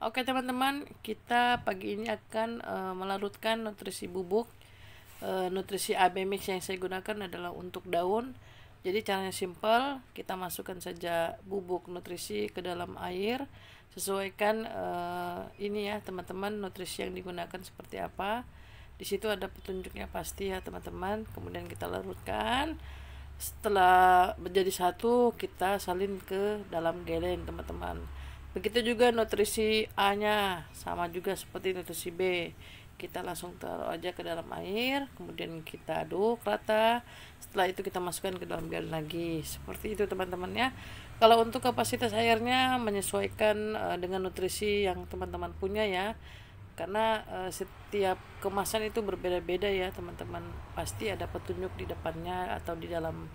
Oke teman-teman, kita pagi ini akan uh, eh, melarutkan nutrisi bubuk. Uh, nutrisi AB mix yang saya gunakan adalah untuk daun. Jadi caranya simple, kita masukkan saja bubuk nutrisi ke dalam air. Sesuaikan uh, ini ya teman-teman nutrisi yang digunakan seperti apa di situ ada petunjuknya pasti ya teman-teman kemudian kita larutkan setelah menjadi satu kita salin ke dalam geleng teman-teman begitu juga nutrisi A nya sama juga seperti nutrisi B kita langsung taruh aja ke dalam air kemudian kita aduk rata setelah itu kita masukkan ke dalam geleng lagi seperti itu teman-teman ya kalau untuk kapasitas airnya menyesuaikan eh, dengan nutrisi yang teman-teman punya ya karena uh, setiap kemasan itu berbeda-beda ya teman-teman pasti ada petunjuk di depannya atau di dalam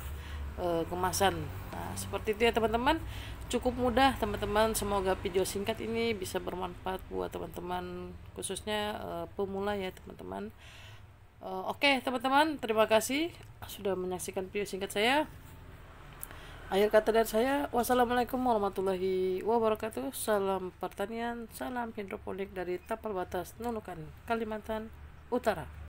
uh, kemasan nah seperti itu ya teman-teman cukup mudah teman-teman semoga video singkat ini bisa bermanfaat buat teman-teman khususnya uh, pemula ya teman-teman uh, oke okay, teman-teman terima kasih sudah menyaksikan video singkat saya Akhir kata dari saya, wassalamualaikum warahmatullahi wabarakatuh. Salam pertanian, salam hidroponik dari Tapal Batas, Nunukan, Kalimantan Utara.